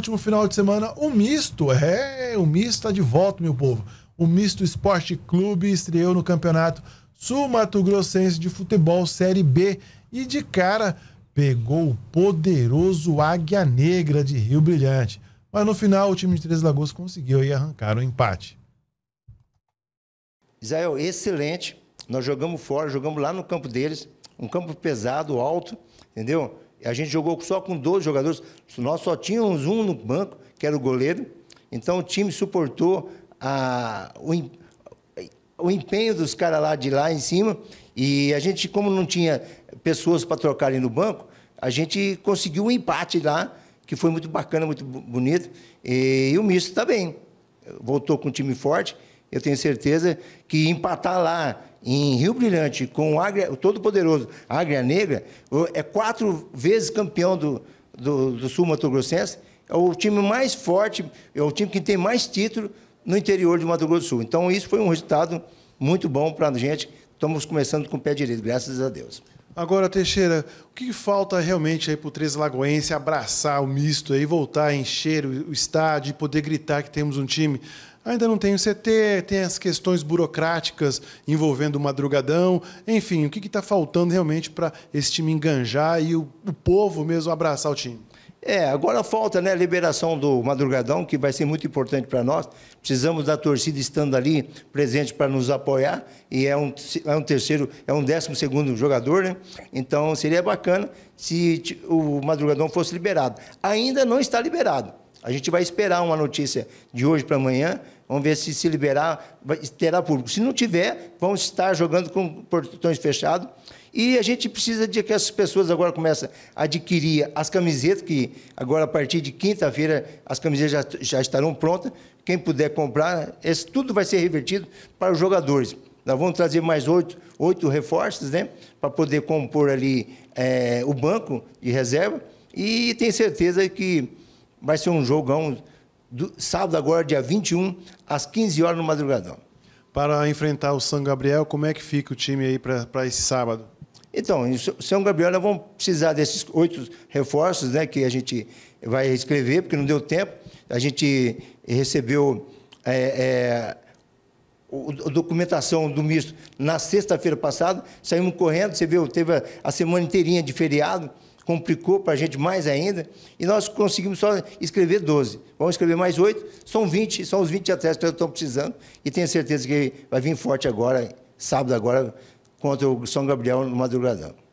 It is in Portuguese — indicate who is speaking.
Speaker 1: último final de semana, o Misto, é, o Misto está de volta, meu povo. O Misto Esporte Clube estreou no Campeonato Sul-Mato Grossense de Futebol Série B e de cara pegou o poderoso Águia Negra de Rio Brilhante. Mas no final o time de Três Lagoas conseguiu e arrancar o um empate.
Speaker 2: Israel, excelente. Nós jogamos fora, jogamos lá no campo deles, um campo pesado, alto, entendeu? A gente jogou só com 12 jogadores, nós só tínhamos um no banco, que era o goleiro. Então o time suportou a, o, o empenho dos caras lá de lá em cima. E a gente, como não tinha pessoas para trocarem no banco, a gente conseguiu um empate lá, que foi muito bacana, muito bonito. E, e o misto está bem. Voltou com um time forte eu tenho certeza que empatar lá em Rio Brilhante com o, o todo-poderoso Águia Negra, é quatro vezes campeão do, do, do Sul Mato Grossense, é o time mais forte, é o time que tem mais título no interior de Mato Grosso do Sul. Então, isso foi um resultado muito bom para a gente. Estamos começando com o pé direito, graças a Deus. Agora, Teixeira, o que falta realmente aí para o Três Lagoense abraçar o misto aí, voltar a
Speaker 1: encher o estádio e poder gritar que temos um time? Ainda não tem o CT, tem as questões burocráticas envolvendo o madrugadão. Enfim, o que está faltando realmente para
Speaker 2: esse time enganjar e o, o povo mesmo abraçar o time? É, agora falta né, a liberação do Madrugadão, que vai ser muito importante para nós. Precisamos da torcida estando ali presente para nos apoiar. E é um, é um terceiro, é um décimo segundo jogador, né? Então seria bacana se o Madrugadão fosse liberado. Ainda não está liberado. A gente vai esperar uma notícia de hoje para amanhã. Vamos ver se se liberar, terá público. Se não tiver, vamos estar jogando com portões fechados. E a gente precisa de que as pessoas agora começam a adquirir as camisetas, que agora a partir de quinta-feira as camisetas já, já estarão prontas. Quem puder comprar, esse, tudo vai ser revertido para os jogadores. Nós vamos trazer mais oito, oito reforços, né? Para poder compor ali é, o banco de reserva. E tenho certeza que vai ser um jogão do, sábado agora, dia 21, às 15 horas no madrugadão. Para enfrentar o São Gabriel, como é que fica o time aí para esse sábado? Então, em São Gabriel nós vamos precisar desses oito reforços né, que a gente vai escrever, porque não deu tempo. A gente recebeu é, é, a documentação do ministro na sexta-feira passada, saímos correndo, você viu, teve a, a semana inteirinha de feriado, complicou para a gente mais ainda, e nós conseguimos só escrever 12. Vamos escrever mais oito. são 20, são os 20 atletas que estamos precisando, e tenho certeza que vai vir forte agora, sábado agora, contra o São Gabriel no Madrugadão.